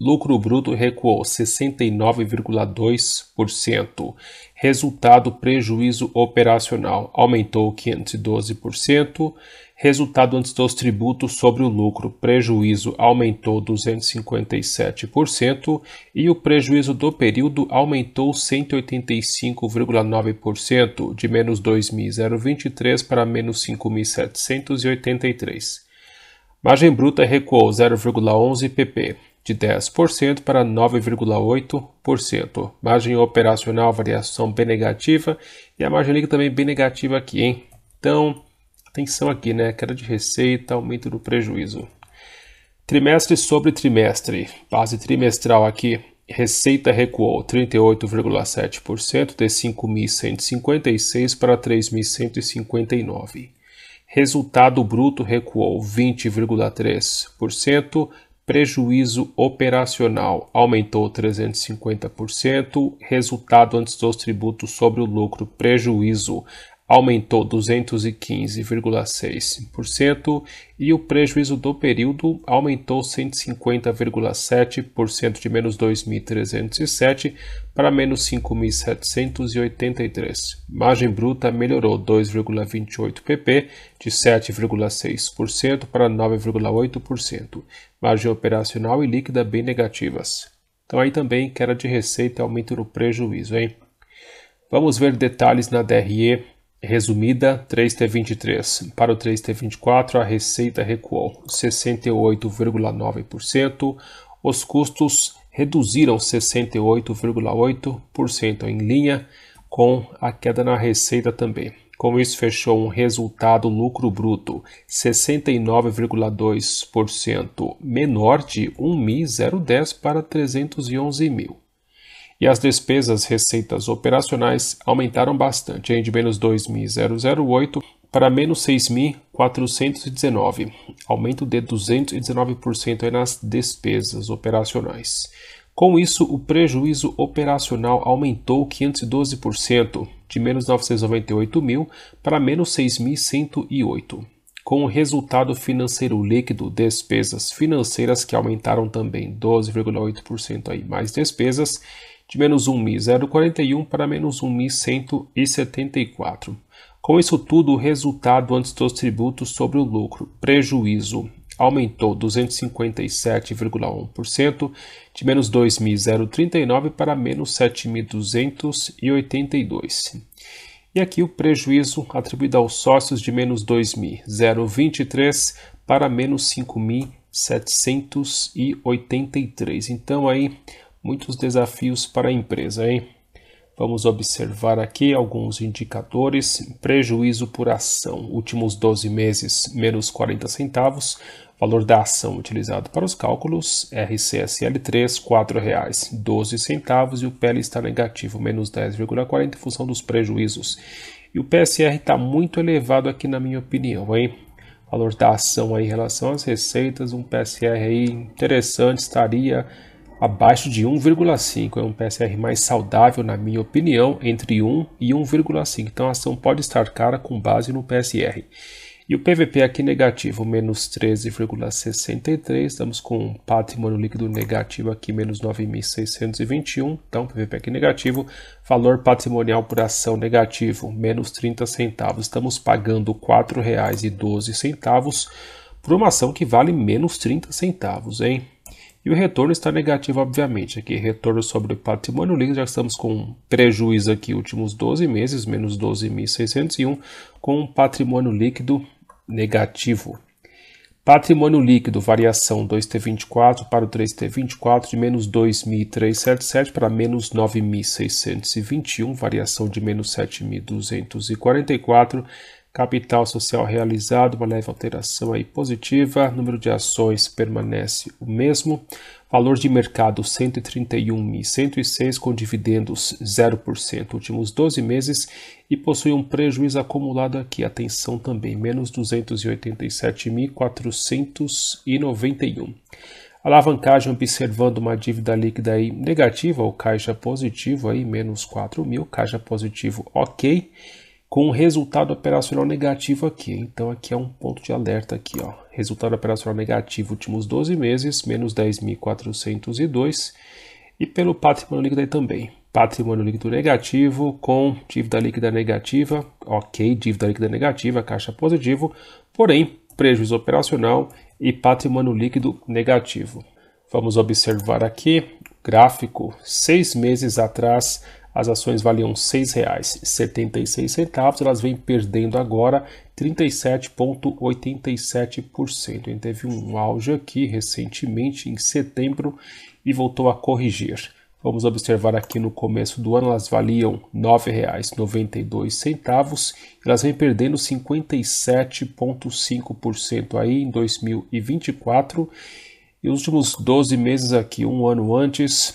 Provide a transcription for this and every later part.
Lucro bruto recuou 69,2%. Resultado prejuízo operacional aumentou 512%. Resultado antes dos tributos sobre o lucro prejuízo aumentou 257% e o prejuízo do período aumentou 185,9%, de menos 2.023 para menos 5.783. Margem bruta recuou 0,11 pp de 10% para 9,8%. Margem operacional, variação bem negativa e a margem líquida também bem negativa aqui, hein? Então, atenção aqui, né? Queda de receita, aumento do prejuízo. Trimestre sobre trimestre, base trimestral aqui, receita recuou 38,7% de 5.156 para 3.159. Resultado bruto recuou 20,3%, prejuízo operacional aumentou 350%, resultado antes dos tributos sobre o lucro prejuízo aumentou 215,6% e o prejuízo do período aumentou 150,7% de menos 2.307 para menos 5.783. Margem bruta melhorou 2,28 pp de 7,6% para 9,8% margem operacional e líquida bem negativas. Então aí também queda de receita e aumento no prejuízo, hein? Vamos ver detalhes na DRE resumida 3T23. Para o 3T24, a receita recuou 68,9%, os custos reduziram 68,8% em linha com a queda na receita também. Com isso, fechou um resultado lucro bruto 69,2% menor de 1.010 para 311 mil. E as despesas receitas operacionais aumentaram bastante, hein, de menos 2.008 para menos 6.419, aumento de 219% nas despesas operacionais. Com isso, o prejuízo operacional aumentou 512%, de menos 998 mil para menos 6.108, com o resultado financeiro líquido, despesas financeiras que aumentaram também 12,8% aí mais despesas de menos 1.041 para menos 1.174. Com isso tudo, o resultado antes dos tributos sobre o lucro, prejuízo aumentou 257,1%, de menos 2.039 para menos 7.282. E aqui o prejuízo atribuído aos sócios de menos 2.023 para menos 5.783. Então aí muitos desafios para a empresa, hein? Vamos observar aqui alguns indicadores: prejuízo por ação, últimos 12 meses, menos 40 centavos, valor da ação utilizado para os cálculos, RCSL3, R$ 4,12 e o PL está negativo, menos 10,40 em função dos prejuízos. E o PSR está muito elevado aqui na minha opinião, hein? Valor da ação aí em relação às receitas, um PSR aí interessante estaria abaixo de 1,5. É um PSR mais saudável, na minha opinião, entre 1 e 1,5. Então a ação pode estar cara com base no PSR. E o PVP aqui negativo, menos 13,63. Estamos com um patrimônio líquido negativo aqui, menos 9.621. Então, PVP aqui negativo. Valor patrimonial por ação negativo, menos 30 centavos. Estamos pagando R$ 4,12 por uma ação que vale menos 30 centavos, hein? E o retorno está negativo, obviamente. Aqui, retorno sobre o patrimônio líquido, já estamos com prejuízo aqui, últimos 12 meses, menos 12.601, com um patrimônio líquido negativo. Patrimônio líquido, variação 2T24 para o 3T24, de menos 2.377 para menos 9.621, variação de menos 7.244, Capital social realizado, uma leve alteração aí positiva. Número de ações permanece o mesmo. Valor de mercado 131.106 com dividendos 0% últimos 12 meses e possui um prejuízo acumulado aqui, atenção também, menos 287.491. Alavancagem observando uma dívida líquida aí negativa ou caixa positivo aí, menos 4 mil, caixa positivo ok com um resultado operacional negativo aqui. Então aqui é um ponto de alerta aqui, ó. Resultado operacional negativo últimos 12 meses, menos 10.402 e pelo patrimônio líquido aí também. Patrimônio líquido negativo com dívida líquida negativa, ok, dívida líquida negativa, caixa positivo, porém prejuízo operacional e patrimônio líquido negativo. Vamos observar aqui gráfico seis meses atrás as ações valiam R$ 6,76, elas vêm perdendo agora 37,87%. Então, teve um auge aqui recentemente, em setembro, e voltou a corrigir. Vamos observar aqui no começo do ano, elas valiam R$ 9,92, elas vêm perdendo 57,5% aí em 2024. E os últimos 12 meses aqui, um ano antes,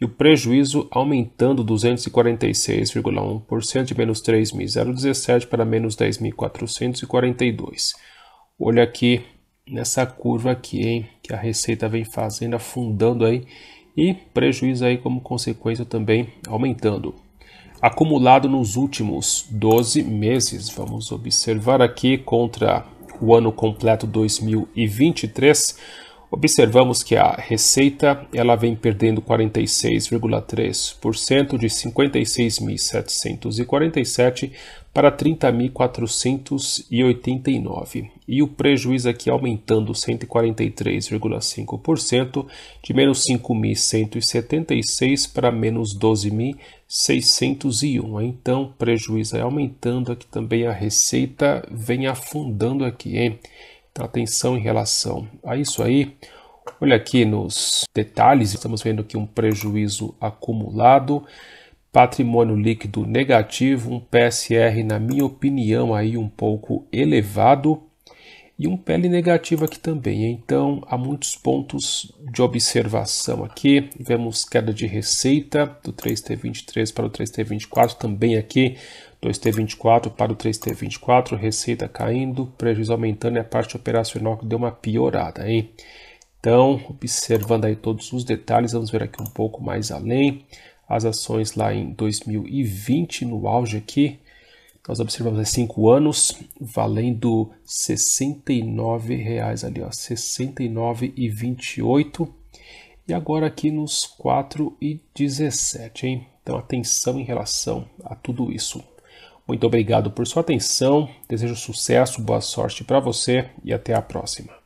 e o prejuízo aumentando 246,1% de menos 3.017 para menos 10.442. Olha aqui nessa curva aqui, hein, que a receita vem fazendo, afundando aí e prejuízo aí como consequência também aumentando. Acumulado nos últimos 12 meses, vamos observar aqui contra o ano completo 2023, observamos que a receita ela vem perdendo 46,3% de 56.747 para 30.489 e o prejuízo aqui aumentando 143,5% de menos 5.176 para menos 12.601. Então, prejuízo aumentando aqui também a receita vem afundando aqui, hein? atenção em relação a isso aí. Olha aqui nos detalhes, estamos vendo aqui um prejuízo acumulado, patrimônio líquido negativo, um PSR, na minha opinião, aí um pouco elevado e um pele negativo aqui também. Então, há muitos pontos de observação aqui. Vemos queda de receita do 3T23 para o 3T24, também aqui 2T24 para o 3T24, receita caindo, prejuízo aumentando e a parte operacional que deu uma piorada, hein? Então, observando aí todos os detalhes, vamos ver aqui um pouco mais além. As ações lá em 2020, no auge aqui, nós observamos aí é 5 anos, valendo R$ 69,00 ali, ó, R$ 69,28. E agora aqui nos 4,17, hein? Então, atenção em relação a tudo isso. Muito obrigado por sua atenção, desejo sucesso, boa sorte para você e até a próxima.